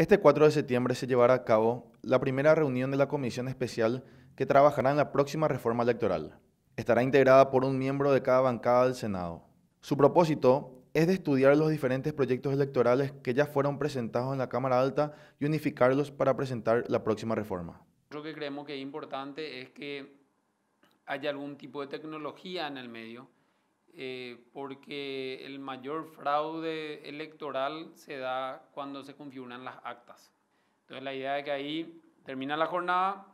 Este 4 de septiembre se llevará a cabo la primera reunión de la Comisión Especial que trabajará en la próxima reforma electoral. Estará integrada por un miembro de cada bancada del Senado. Su propósito es de estudiar los diferentes proyectos electorales que ya fueron presentados en la Cámara Alta y unificarlos para presentar la próxima reforma. Lo que creemos que es importante es que haya algún tipo de tecnología en el medio eh, porque el mayor fraude electoral se da cuando se configuran las actas. Entonces la idea es que ahí termina la jornada,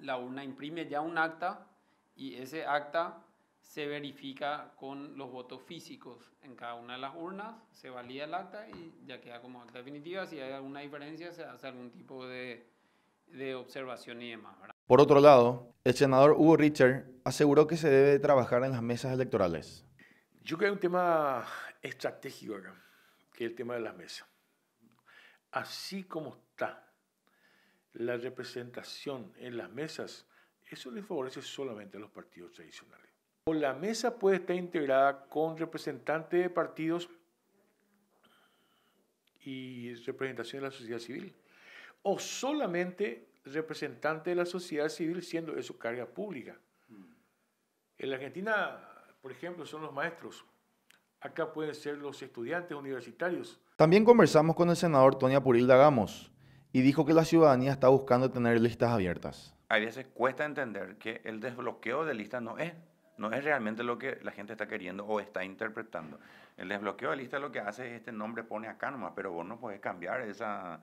la urna imprime ya un acta y ese acta se verifica con los votos físicos en cada una de las urnas, se valida el acta y ya queda como acta definitiva. Si hay alguna diferencia, se hace algún tipo de, de observación y demás. Por otro lado, el senador Hugo Richard aseguró que se debe trabajar en las mesas electorales. Yo creo que hay un tema estratégico acá, que es el tema de las mesas. Así como está la representación en las mesas, eso le favorece solamente a los partidos tradicionales. O la mesa puede estar integrada con representantes de partidos y representación de la sociedad civil, o solamente representantes de la sociedad civil siendo eso carga pública. Mm. En la Argentina por ejemplo, son los maestros. Acá pueden ser los estudiantes universitarios. También conversamos con el senador Tony Apurilda Gamos y dijo que la ciudadanía está buscando tener listas abiertas. A veces cuesta entender que el desbloqueo de listas no es, no es realmente lo que la gente está queriendo o está interpretando. El desbloqueo de listas lo que hace es este nombre pone acá nomás, pero vos no puedes cambiar esa,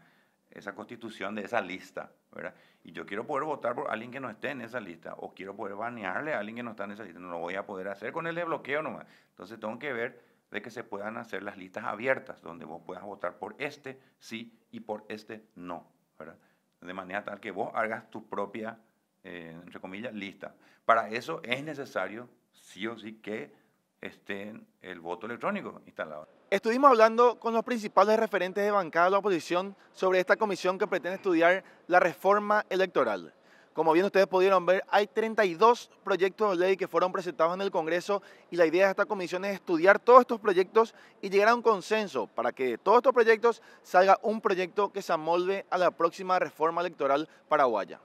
esa constitución de esa lista, ¿verdad? Y yo quiero poder votar por alguien que no esté en esa lista, o quiero poder banearle a alguien que no está en esa lista, no lo voy a poder hacer con el desbloqueo nomás. Entonces tengo que ver de que se puedan hacer las listas abiertas, donde vos puedas votar por este sí y por este no, ¿verdad? De manera tal que vos hagas tu propia, eh, entre comillas, lista. Para eso es necesario, sí o sí, que Estén el voto electrónico instalado. Estuvimos hablando con los principales referentes de bancada de la oposición sobre esta comisión que pretende estudiar la reforma electoral. Como bien ustedes pudieron ver, hay 32 proyectos de ley que fueron presentados en el Congreso y la idea de esta comisión es estudiar todos estos proyectos y llegar a un consenso para que de todos estos proyectos salga un proyecto que se amolde a la próxima reforma electoral paraguaya.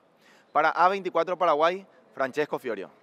Para A24 Paraguay, Francesco Fiorio.